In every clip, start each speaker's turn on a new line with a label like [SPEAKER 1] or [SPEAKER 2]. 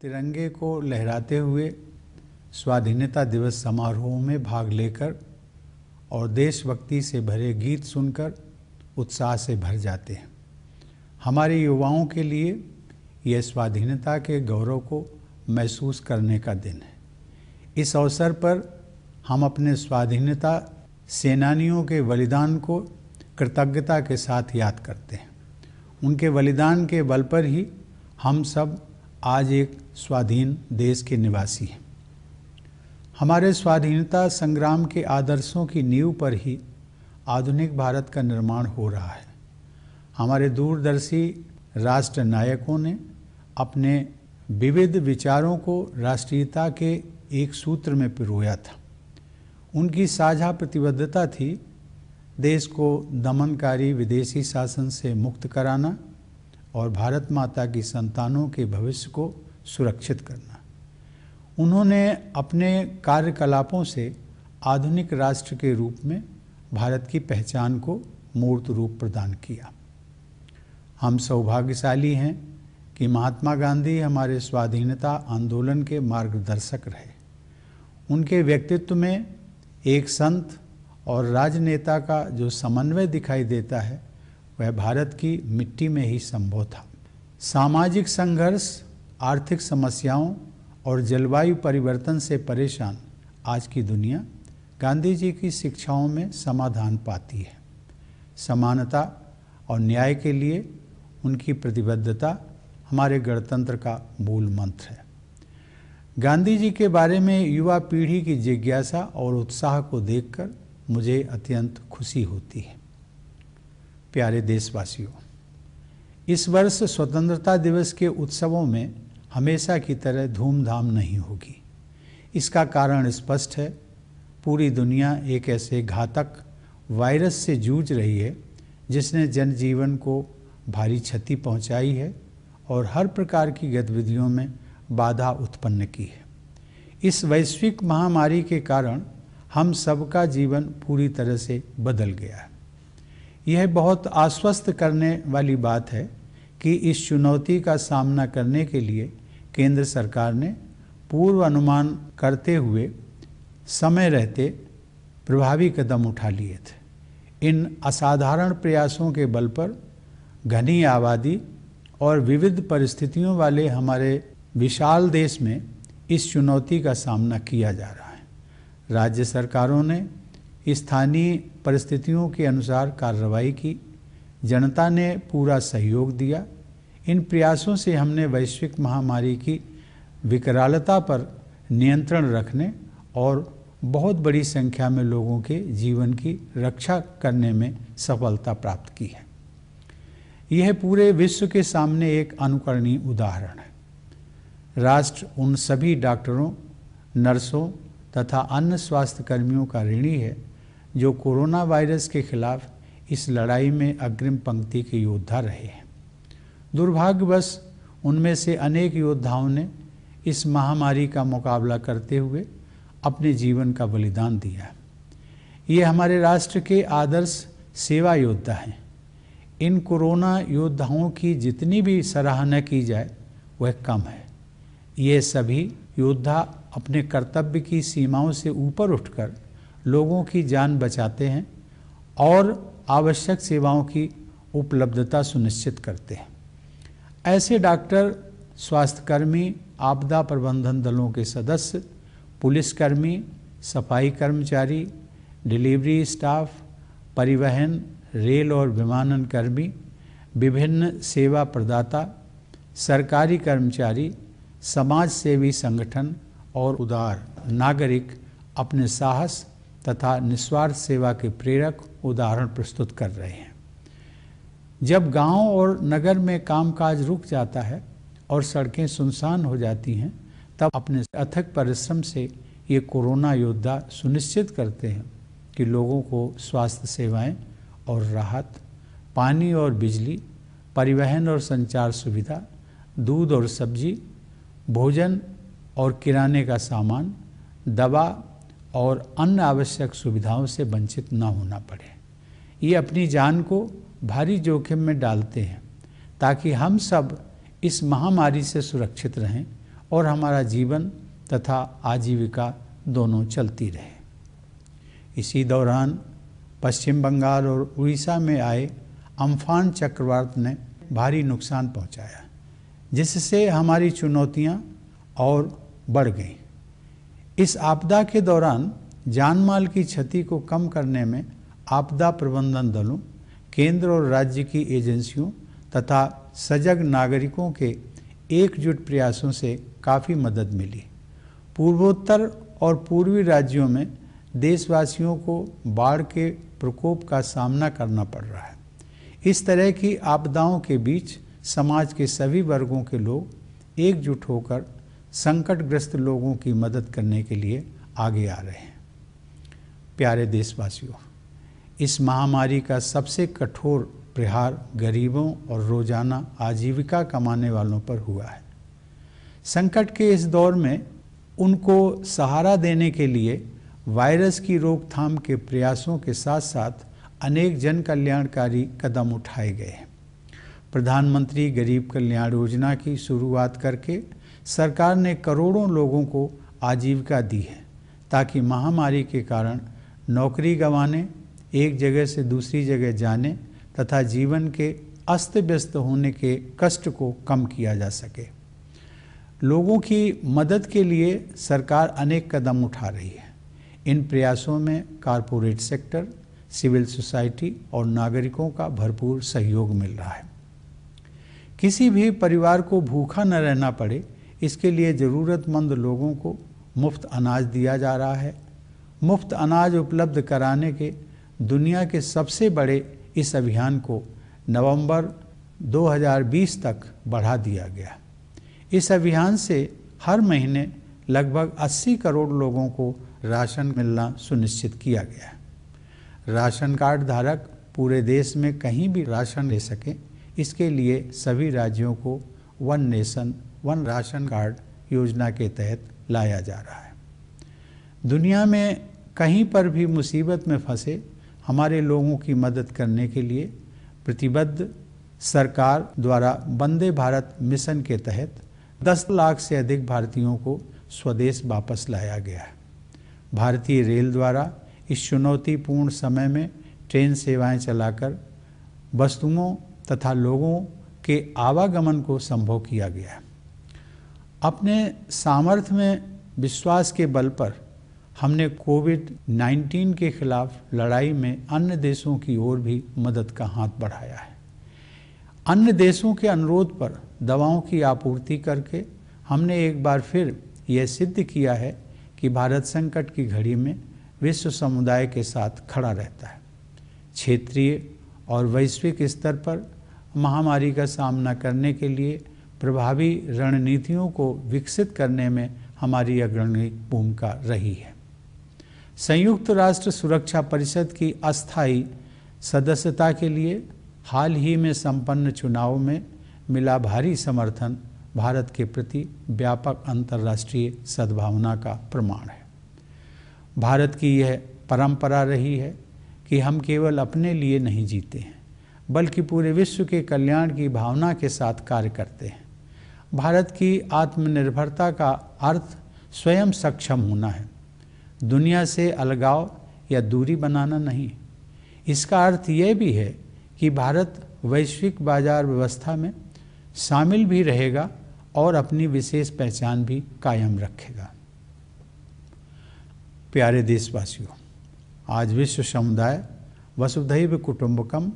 [SPEAKER 1] तिरंगे को लहराते हुए स्वाधीनता दिवस समारोह में भाग लेकर और देशभक्ति से भरे गीत सुनकर उत्साह से भर जाते हैं हमारे युवाओं के लिए यह स्वाधीनता के गौरव को महसूस करने का दिन है इस अवसर पर हम अपने स्वाधीनता सेनानियों के बलिदान को कृतज्ञता के साथ याद करते हैं उनके बलिदान के बल पर ही हम सब आज एक स्वाधीन देश के निवासी हैं हमारे स्वाधीनता संग्राम के आदर्शों की नींव पर ही आधुनिक भारत का निर्माण हो रहा है हमारे दूरदर्शी राष्ट्र नायकों ने अपने विविध विचारों को राष्ट्रीयता के एक सूत्र में पिरोया था उनकी साझा प्रतिबद्धता थी देश को दमनकारी विदेशी शासन से मुक्त कराना और भारत माता की संतानों के भविष्य को सुरक्षित करना उन्होंने अपने कार्यकलापों से आधुनिक राष्ट्र के रूप में भारत की पहचान को मूर्त रूप प्रदान किया हम सौभाग्यशाली हैं कि महात्मा गांधी हमारे स्वाधीनता आंदोलन के मार्गदर्शक रहे उनके व्यक्तित्व में एक संत और राजनेता का जो समन्वय दिखाई देता है वह भारत की मिट्टी में ही संभव था सामाजिक संघर्ष आर्थिक समस्याओं और जलवायु परिवर्तन से परेशान आज की दुनिया गांधी जी की शिक्षाओं में समाधान पाती है समानता और न्याय के लिए उनकी प्रतिबद्धता हमारे गणतंत्र का मूल मंत्र है गांधी जी के बारे में युवा पीढ़ी की जिज्ञासा और उत्साह को देखकर मुझे अत्यंत खुशी होती है प्यारे देशवासियों इस वर्ष स्वतंत्रता दिवस के उत्सवों में हमेशा की तरह धूमधाम नहीं होगी इसका कारण स्पष्ट है पूरी दुनिया एक ऐसे घातक वायरस से जूझ रही है जिसने जनजीवन को भारी क्षति पहुंचाई है और हर प्रकार की गतिविधियों में बाधा उत्पन्न की है इस वैश्विक महामारी के कारण हम सबका जीवन पूरी तरह से बदल गया है यह बहुत आश्वस्त करने वाली बात है कि इस चुनौती का सामना करने के लिए केंद्र सरकार ने पूर्व अनुमान करते हुए समय रहते प्रभावी कदम उठा लिए थे इन असाधारण प्रयासों के बल पर घनी आबादी और विविध परिस्थितियों वाले हमारे विशाल देश में इस चुनौती का सामना किया जा रहा है राज्य सरकारों ने स्थानीय परिस्थितियों के अनुसार कार्रवाई की जनता ने पूरा सहयोग दिया इन प्रयासों से हमने वैश्विक महामारी की विकरालता पर नियंत्रण रखने और बहुत बड़ी संख्या में लोगों के जीवन की रक्षा करने में सफलता प्राप्त की है यह पूरे विश्व के सामने एक अनुकरणीय उदाहरण है राष्ट्र उन सभी डॉक्टरों नर्सों तथा अन्य स्वास्थ्य कर्मियों का ऋणी है जो कोरोना वायरस के खिलाफ इस लड़ाई में अग्रिम पंक्ति के योद्धा रहे हैं दुर्भाग्यवश उनमें से अनेक योद्धाओं ने इस महामारी का मुकाबला करते हुए अपने जीवन का बलिदान दिया ये हमारे राष्ट्र के आदर्श सेवा योद्धा हैं इन कोरोना योद्धाओं की जितनी भी सराहना की जाए वह कम है ये सभी योद्धा अपने कर्तव्य की सीमाओं से ऊपर उठकर लोगों की जान बचाते हैं और आवश्यक सेवाओं की उपलब्धता सुनिश्चित करते हैं ऐसे डॉक्टर स्वास्थ्यकर्मी आपदा प्रबंधन दलों के सदस्य पुलिसकर्मी सफाई कर्मचारी डिलीवरी स्टाफ परिवहन रेल और विमानन कर्मी विभिन्न सेवा प्रदाता सरकारी कर्मचारी समाज सेवी संगठन और उदार नागरिक अपने साहस तथा निस्वार्थ सेवा के प्रेरक उदाहरण प्रस्तुत कर रहे हैं जब गांव और नगर में कामकाज रुक जाता है और सड़कें सुनसान हो जाती हैं तब अपने अथक परिश्रम से ये कोरोना योद्धा सुनिश्चित करते हैं कि लोगों को स्वास्थ्य सेवाएं और राहत पानी और बिजली परिवहन और संचार सुविधा दूध और सब्जी भोजन और किराने का सामान दवा और अन्य आवश्यक सुविधाओं से वंचित न होना पड़े ये अपनी जान को भारी जोखिम में डालते हैं ताकि हम सब इस महामारी से सुरक्षित रहें और हमारा जीवन तथा आजीविका दोनों चलती रहे इसी दौरान पश्चिम बंगाल और उड़ीसा में आए अम्फान चक्रवात ने भारी नुकसान पहुंचाया जिससे हमारी चुनौतियां और बढ़ गईं इस आपदा के दौरान जान माल की क्षति को कम करने में आपदा प्रबंधन दलों केंद्र और राज्य की एजेंसियों तथा सजग नागरिकों के एकजुट प्रयासों से काफ़ी मदद मिली पूर्वोत्तर और पूर्वी राज्यों में देशवासियों को बाढ़ के प्रकोप का सामना करना पड़ रहा है इस तरह की आपदाओं के बीच समाज के सभी वर्गों के लोग एकजुट होकर संकटग्रस्त लोगों की मदद करने के लिए आगे आ रहे हैं प्यारे देशवासियों इस महामारी का सबसे कठोर प्रहार गरीबों और रोजाना आजीविका कमाने वालों पर हुआ है संकट के इस दौर में उनको सहारा देने के लिए वायरस की रोकथाम के प्रयासों के साथ साथ अनेक जन कल्याणकारी कदम उठाए गए हैं प्रधानमंत्री गरीब कल्याण योजना की शुरुआत करके सरकार ने करोड़ों लोगों को आजीविका दी है ताकि महामारी के कारण नौकरी गंवाने एक जगह से दूसरी जगह जाने तथा जीवन के अस्त व्यस्त होने के कष्ट को कम किया जा सके लोगों की मदद के लिए सरकार अनेक कदम उठा रही है इन प्रयासों में कारपोरेट सेक्टर सिविल सोसाइटी और नागरिकों का भरपूर सहयोग मिल रहा है किसी भी परिवार को भूखा न रहना पड़े इसके लिए ज़रूरतमंद लोगों को मुफ्त अनाज दिया जा रहा है मुफ्त अनाज उपलब्ध कराने के दुनिया के सबसे बड़े इस अभियान को नवंबर 2020 तक बढ़ा दिया गया इस अभियान से हर महीने लगभग 80 करोड़ लोगों को राशन मिलना सुनिश्चित किया गया राशन कार्ड धारक पूरे देश में कहीं भी राशन ले सकें इसके लिए सभी राज्यों को one nation one ration card योजना के तहत लाया जा रहा है दुनिया में कहीं पर भी मुसीबत में फंसे हमारे लोगों की मदद करने के लिए प्रतिबद्ध सरकार द्वारा वंदे भारत मिशन के तहत 10 लाख से अधिक भारतीयों को स्वदेश वापस लाया गया है भारतीय रेल द्वारा इस चुनौतीपूर्ण समय में ट्रेन सेवाएं चलाकर वस्तुओं तथा लोगों के आवागमन को संभव किया गया है अपने सामर्थ्य में विश्वास के बल पर हमने कोविड 19 के खिलाफ लड़ाई में अन्य देशों की ओर भी मदद का हाथ बढ़ाया है अन्य देशों के अनुरोध पर दवाओं की आपूर्ति करके हमने एक बार फिर यह सिद्ध किया है कि भारत संकट की घड़ी में विश्व समुदाय के साथ खड़ा रहता है क्षेत्रीय और वैश्विक स्तर पर महामारी का सामना करने के लिए प्रभावी रणनीतियों को विकसित करने में हमारी अग्रणी भूमिका रही है संयुक्त राष्ट्र सुरक्षा परिषद की अस्थाई सदस्यता के लिए हाल ही में संपन्न चुनाव में मिला भारी समर्थन भारत के प्रति व्यापक अंतर्राष्ट्रीय सद्भावना का प्रमाण है भारत की यह परंपरा रही है कि हम केवल अपने लिए नहीं जीते हैं बल्कि पूरे विश्व के कल्याण की भावना के साथ कार्य करते हैं भारत की आत्मनिर्भरता का अर्थ स्वयं सक्षम होना है दुनिया से अलगाव या दूरी बनाना नहीं इसका अर्थ यह भी है कि भारत वैश्विक बाजार व्यवस्था में शामिल भी रहेगा और अपनी विशेष पहचान भी कायम रखेगा प्यारे देशवासियों आज विश्व समुदाय वसुधैव कुटुंबकम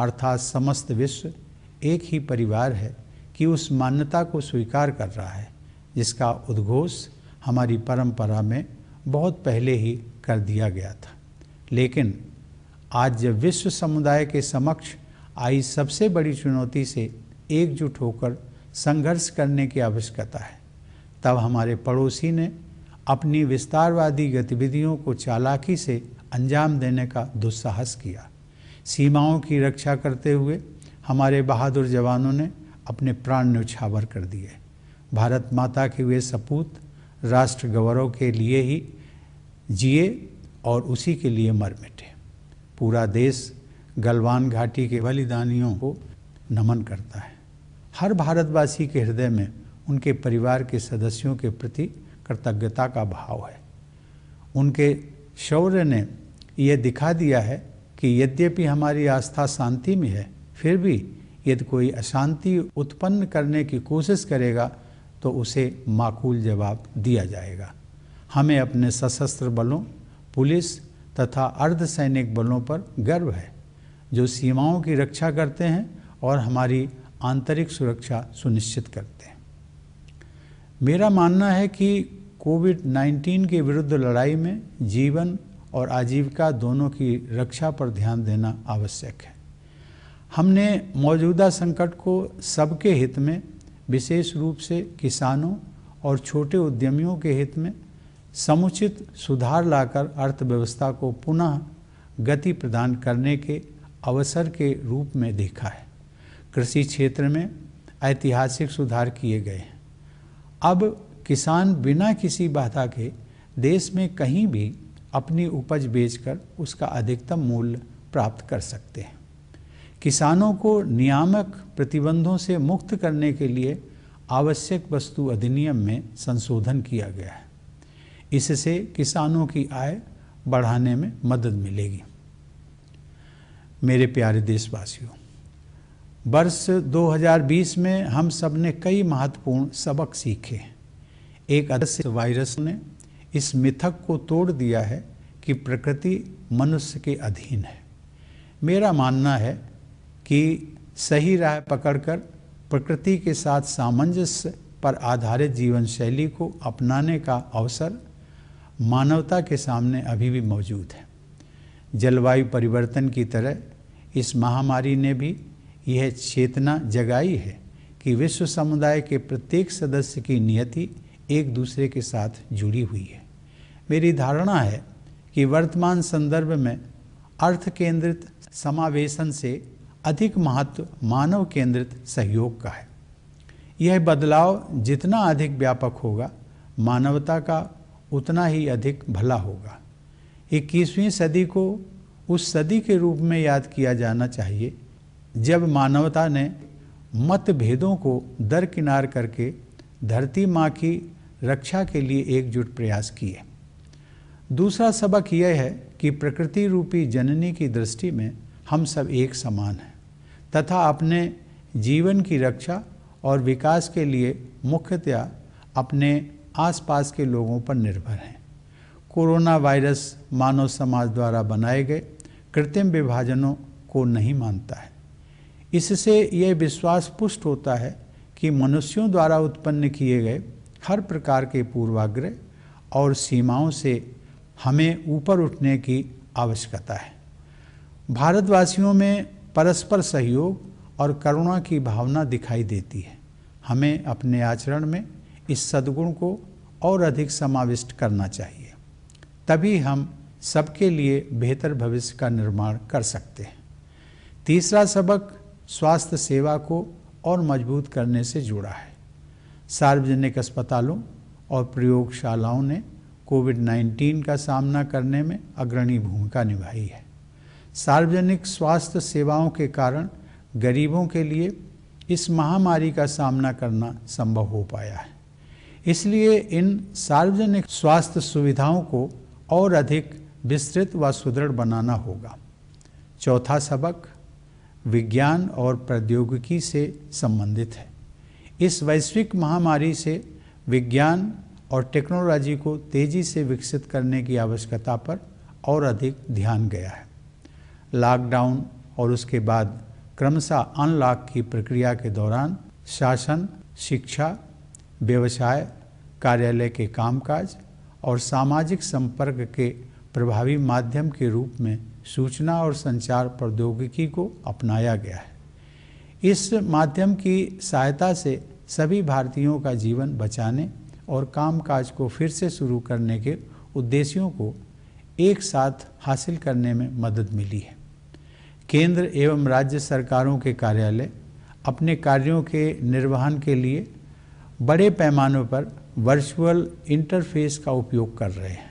[SPEAKER 1] अर्थात समस्त विश्व एक ही परिवार है कि उस मान्यता को स्वीकार कर रहा है जिसका उद्घोष हमारी परंपरा में बहुत पहले ही कर दिया गया था लेकिन आज जब विश्व समुदाय के समक्ष आई सबसे बड़ी चुनौती से एकजुट होकर संघर्ष करने की आवश्यकता है तब हमारे पड़ोसी ने अपनी विस्तारवादी गतिविधियों को चालाकी से अंजाम देने का दुस्साहस किया सीमाओं की रक्षा करते हुए हमारे बहादुर जवानों ने अपने प्राण न्यौछावर कर दिए भारत माता के वे सपूत राष्ट्र गौरव के लिए ही जिए और उसी के लिए मर मिटे पूरा देश गलवान घाटी के बलिदानियों को नमन करता है हर भारतवासी के हृदय में उनके परिवार के सदस्यों के प्रति कृतज्ञता का भाव है उनके शौर्य ने यह दिखा दिया है कि यद्यपि हमारी आस्था शांति में है फिर भी यदि कोई अशांति उत्पन्न करने की कोशिश करेगा तो उसे माकूल जवाब दिया जाएगा हमें अपने सशस्त्र बलों पुलिस तथा अर्धसैनिक बलों पर गर्व है जो सीमाओं की रक्षा करते हैं और हमारी आंतरिक सुरक्षा सुनिश्चित करते हैं मेरा मानना है कि कोविड 19 के विरुद्ध लड़ाई में जीवन और आजीविका दोनों की रक्षा पर ध्यान देना आवश्यक है हमने मौजूदा संकट को सबके हित में विशेष रूप से किसानों और छोटे उद्यमियों के हित में समुचित सुधार लाकर अर्थव्यवस्था को पुनः गति प्रदान करने के अवसर के रूप में देखा है कृषि क्षेत्र में ऐतिहासिक सुधार किए गए हैं अब किसान बिना किसी बाधा के देश में कहीं भी अपनी उपज बेचकर उसका अधिकतम मूल्य प्राप्त कर सकते हैं किसानों को नियामक प्रतिबंधों से मुक्त करने के लिए आवश्यक वस्तु अधिनियम में संशोधन किया गया है इससे किसानों की आय बढ़ाने में मदद मिलेगी मेरे प्यारे देशवासियों वर्ष 2020 में हम सब ने कई महत्वपूर्ण सबक सीखे एक अदस्य वायरस ने इस मिथक को तोड़ दिया है कि प्रकृति मनुष्य के अधीन है मेरा मानना है कि सही राह पकड़कर प्रकृति के साथ सामंजस्य पर आधारित जीवन शैली को अपनाने का अवसर मानवता के सामने अभी भी मौजूद है जलवायु परिवर्तन की तरह इस महामारी ने भी यह चेतना जगाई है कि विश्व समुदाय के प्रत्येक सदस्य की नियति एक दूसरे के साथ जुड़ी हुई है मेरी धारणा है कि वर्तमान संदर्भ में अर्थ केंद्रित समावेशन से अधिक महत्व मानव केंद्रित सहयोग का है यह बदलाव जितना अधिक व्यापक होगा मानवता का उतना ही अधिक भला होगा 21वीं सदी को उस सदी के रूप में याद किया जाना चाहिए जब मानवता ने मतभेदों को दरकिनार करके धरती माँ की रक्षा के लिए एकजुट प्रयास किए दूसरा सबक यह है कि प्रकृति रूपी जननी की दृष्टि में हम सब एक समान हैं तथा अपने जीवन की रक्षा और विकास के लिए मुख्यतया अपने आसपास के लोगों पर निर्भर हैं कोरोना वायरस मानव समाज द्वारा बनाए गए कृत्रिम विभाजनों को नहीं मानता है इससे यह विश्वास पुष्ट होता है कि मनुष्यों द्वारा उत्पन्न किए गए हर प्रकार के पूर्वाग्रह और सीमाओं से हमें ऊपर उठने की आवश्यकता है भारतवासियों में परस्पर सहयोग और करुणा की भावना दिखाई देती है हमें अपने आचरण में इस सद्गुण को और अधिक समाविष्ट करना चाहिए तभी हम सबके लिए बेहतर भविष्य का निर्माण कर सकते हैं तीसरा सबक स्वास्थ्य सेवा को और मजबूत करने से जुड़ा है सार्वजनिक अस्पतालों और प्रयोगशालाओं ने कोविड 19 का सामना करने में अग्रणी भूमिका निभाई है सार्वजनिक स्वास्थ्य सेवाओं के कारण गरीबों के लिए इस महामारी का सामना करना संभव हो पाया है इसलिए इन सार्वजनिक स्वास्थ्य सुविधाओं को और अधिक विस्तृत व सुदृढ़ बनाना होगा चौथा सबक विज्ञान और प्रौद्योगिकी से संबंधित है इस वैश्विक महामारी से विज्ञान और टेक्नोलॉजी को तेजी से विकसित करने की आवश्यकता पर और अधिक ध्यान गया है लॉकडाउन और उसके बाद क्रमशः अनलॉक की प्रक्रिया के दौरान शासन शिक्षा व्यवसाय कार्यालय के कामकाज और सामाजिक संपर्क के प्रभावी माध्यम के रूप में सूचना और संचार प्रौद्योगिकी को अपनाया गया है इस माध्यम की सहायता से सभी भारतीयों का जीवन बचाने और कामकाज को फिर से शुरू करने के उद्देश्यों को एक साथ हासिल करने में मदद मिली है केंद्र एवं राज्य सरकारों के कार्यालय अपने कार्यों के निर्वहन के लिए बड़े पैमानों पर वर्चुअल इंटरफेस का उपयोग कर रहे हैं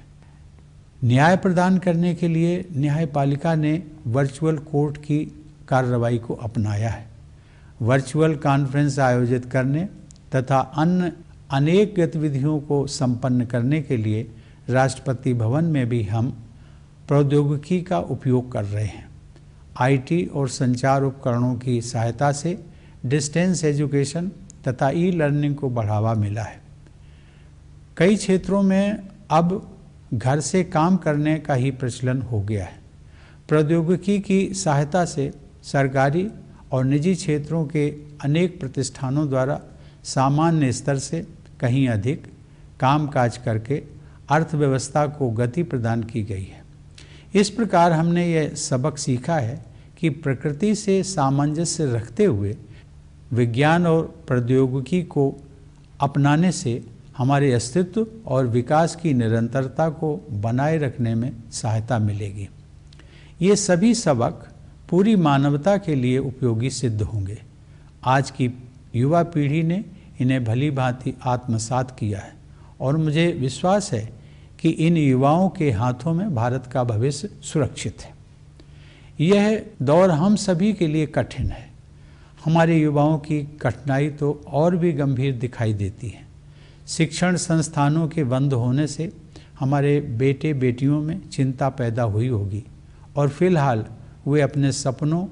[SPEAKER 1] न्याय प्रदान करने के लिए न्यायपालिका ने वर्चुअल कोर्ट की कार्रवाई को अपनाया है वर्चुअल कॉन्फ्रेंस आयोजित करने तथा अन्य अनेक गतिविधियों को संपन्न करने के लिए राष्ट्रपति भवन में भी हम प्रौद्योगिकी का उपयोग कर रहे हैं आईटी और संचार उपकरणों की सहायता से डिस्टेंस एजुकेशन तथा ई लर्निंग को बढ़ावा मिला है कई क्षेत्रों में अब घर से काम करने का ही प्रचलन हो गया है प्रौद्योगिकी की सहायता से सरकारी और निजी क्षेत्रों के अनेक प्रतिष्ठानों द्वारा सामान्य स्तर से कहीं अधिक कामकाज करके अर्थव्यवस्था को गति प्रदान की गई है इस प्रकार हमने यह सबक सीखा है कि प्रकृति से सामंजस्य रखते हुए विज्ञान और प्रौद्योगिकी को अपनाने से हमारे अस्तित्व और विकास की निरंतरता को बनाए रखने में सहायता मिलेगी ये सभी सबक पूरी मानवता के लिए उपयोगी सिद्ध होंगे आज की युवा पीढ़ी ने इन्हें भली भांति आत्मसात किया है और मुझे विश्वास है कि इन युवाओं के हाथों में भारत का भविष्य सुरक्षित है यह दौर हम सभी के लिए कठिन है हमारे युवाओं की कठिनाई तो और भी गंभीर दिखाई देती है शिक्षण संस्थानों के बंद होने से हमारे बेटे बेटियों में चिंता पैदा हुई होगी और फिलहाल वे अपने सपनों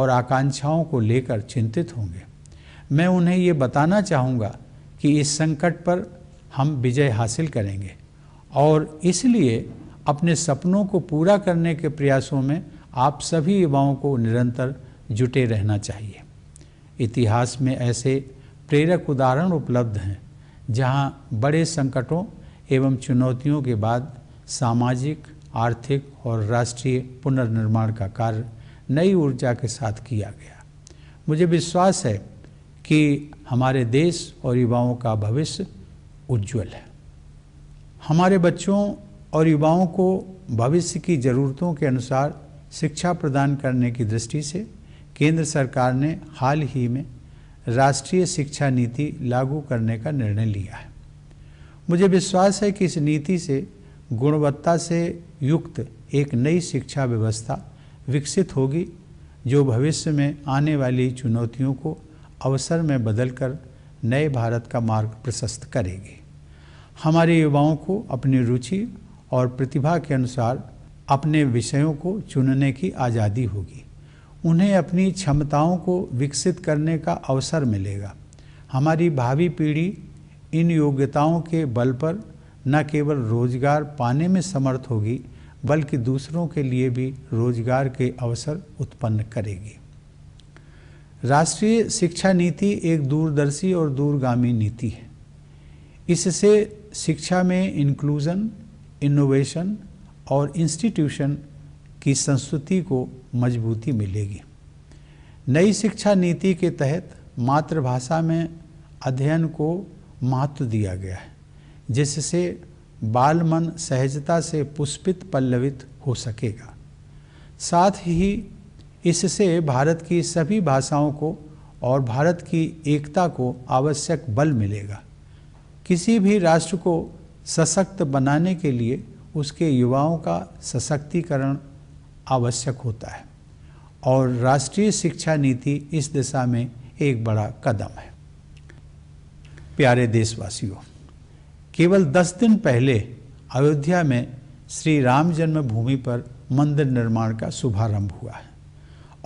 [SPEAKER 1] और आकांक्षाओं को लेकर चिंतित होंगे मैं उन्हें ये बताना चाहूँगा कि इस संकट पर हम विजय हासिल करेंगे और इसलिए अपने सपनों को पूरा करने के प्रयासों में आप सभी युवाओं को निरंतर जुटे रहना चाहिए इतिहास में ऐसे प्रेरक उदाहरण उपलब्ध हैं जहाँ बड़े संकटों एवं चुनौतियों के बाद सामाजिक आर्थिक और राष्ट्रीय पुनर्निर्माण का कार्य नई ऊर्जा के साथ किया गया मुझे विश्वास है कि हमारे देश और युवाओं का भविष्य उज्जवल है हमारे बच्चों और युवाओं को भविष्य की ज़रूरतों के अनुसार शिक्षा प्रदान करने की दृष्टि से केंद्र सरकार ने हाल ही में राष्ट्रीय शिक्षा नीति लागू करने का निर्णय लिया है मुझे विश्वास है कि इस नीति से गुणवत्ता से युक्त एक नई शिक्षा व्यवस्था विकसित होगी जो भविष्य में आने वाली चुनौतियों को अवसर में बदलकर नए भारत का मार्ग प्रशस्त करेगी हमारे युवाओं को अपनी रुचि और प्रतिभा के अनुसार अपने विषयों को चुनने की आज़ादी होगी उन्हें अपनी क्षमताओं को विकसित करने का अवसर मिलेगा हमारी भावी पीढ़ी इन योग्यताओं के बल पर न केवल रोजगार पाने में समर्थ होगी बल्कि दूसरों के लिए भी रोजगार के अवसर उत्पन्न करेगी राष्ट्रीय शिक्षा नीति एक दूरदर्शी और दूरगामी नीति है इससे शिक्षा में इंक्लूजन इनोवेशन और इंस्टीट्यूशन की संस्कृति को मजबूती मिलेगी नई शिक्षा नीति के तहत मातृभाषा में अध्ययन को महत्व दिया गया है जिससे बाल मन सहजता से पुष्पित पल्लवित हो सकेगा साथ ही इससे भारत की सभी भाषाओं को और भारत की एकता को आवश्यक बल मिलेगा किसी भी राष्ट्र को सशक्त बनाने के लिए उसके युवाओं का सशक्तिकरण आवश्यक होता है और राष्ट्रीय शिक्षा नीति इस दिशा में एक बड़ा कदम है प्यारे देशवासियों केवल दस दिन पहले अयोध्या में श्री राम जन्मभूमि पर मंदिर निर्माण का शुभारंभ हुआ है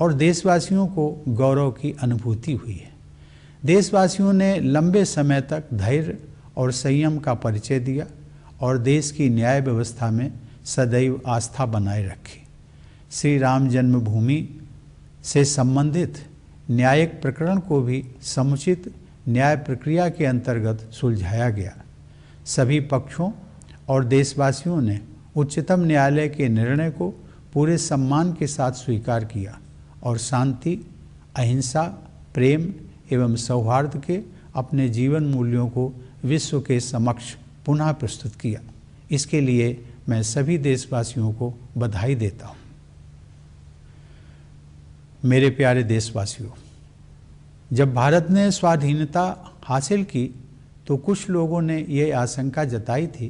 [SPEAKER 1] और देशवासियों को गौरव की अनुभूति हुई है देशवासियों ने लंबे समय तक धैर्य और संयम का परिचय दिया और देश की न्याय व्यवस्था में सदैव आस्था बनाए रखी श्री राम जन्मभूमि से संबंधित न्यायिक प्रकरण को भी समुचित न्याय प्रक्रिया के अंतर्गत सुलझाया गया सभी पक्षों और देशवासियों ने उच्चतम न्यायालय के निर्णय को पूरे सम्मान के साथ स्वीकार किया और शांति अहिंसा प्रेम एवं सौहार्द के अपने जीवन मूल्यों को विश्व के समक्ष पुनः प्रस्तुत किया इसके लिए मैं सभी देशवासियों को बधाई देता हूँ मेरे प्यारे देशवासियों जब भारत ने स्वाधीनता हासिल की तो कुछ लोगों ने ये आशंका जताई थी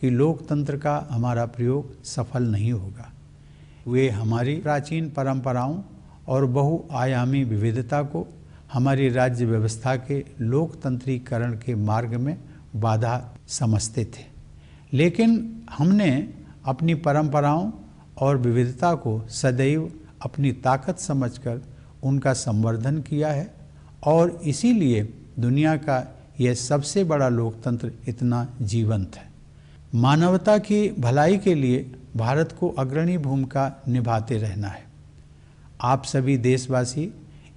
[SPEAKER 1] कि लोकतंत्र का हमारा प्रयोग सफल नहीं होगा वे हमारी प्राचीन परंपराओं और बहुआयामी विविधता को हमारी राज्य व्यवस्था के लोकतंत्रीकरण के मार्ग में बाधा समझते थे लेकिन हमने अपनी परंपराओं और विविधता को सदैव अपनी ताकत समझकर उनका संवर्धन किया है और इसीलिए दुनिया का यह सबसे बड़ा लोकतंत्र इतना जीवंत है मानवता की भलाई के लिए भारत को अग्रणी भूमिका निभाते रहना है आप सभी देशवासी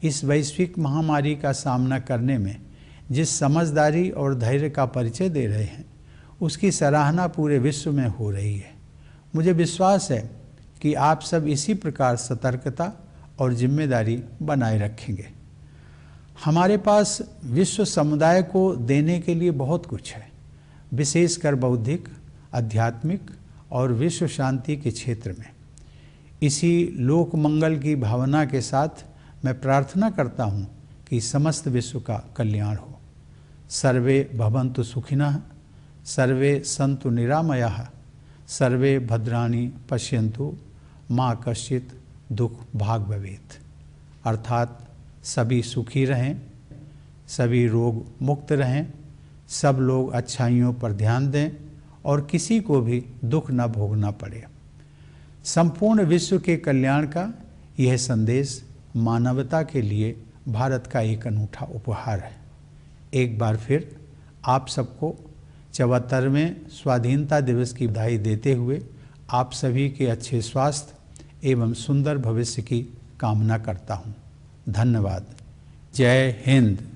[SPEAKER 1] इस वैश्विक महामारी का सामना करने में जिस समझदारी और धैर्य का परिचय दे रहे हैं उसकी सराहना पूरे विश्व में हो रही है मुझे विश्वास है कि आप सब इसी प्रकार सतर्कता और जिम्मेदारी बनाए रखेंगे हमारे पास विश्व समुदाय को देने के लिए बहुत कुछ है विशेषकर बौद्धिक आध्यात्मिक और विश्व शांति के क्षेत्र में इसी लोक मंगल की भावना के साथ मैं प्रार्थना करता हूँ कि समस्त विश्व का कल्याण हो सर्वे भवंतु सुखिन सर्वे संतु निरामया सर्वे भद्राणी पश्यंतु माँ कश्चित दुख भाग भवेत अर्थात सभी सुखी रहें सभी रोग मुक्त रहें सब लोग अच्छाइयों पर ध्यान दें और किसी को भी दुख न भोगना पड़े संपूर्ण विश्व के कल्याण का यह संदेश मानवता के लिए भारत का एक अनूठा उपहार है एक बार फिर आप सबको चौहत्तरवें स्वाधीनता दिवस की बधाई देते हुए आप सभी के अच्छे स्वास्थ्य एवं सुंदर भविष्य की कामना करता हूँ धन्यवाद जय हिंद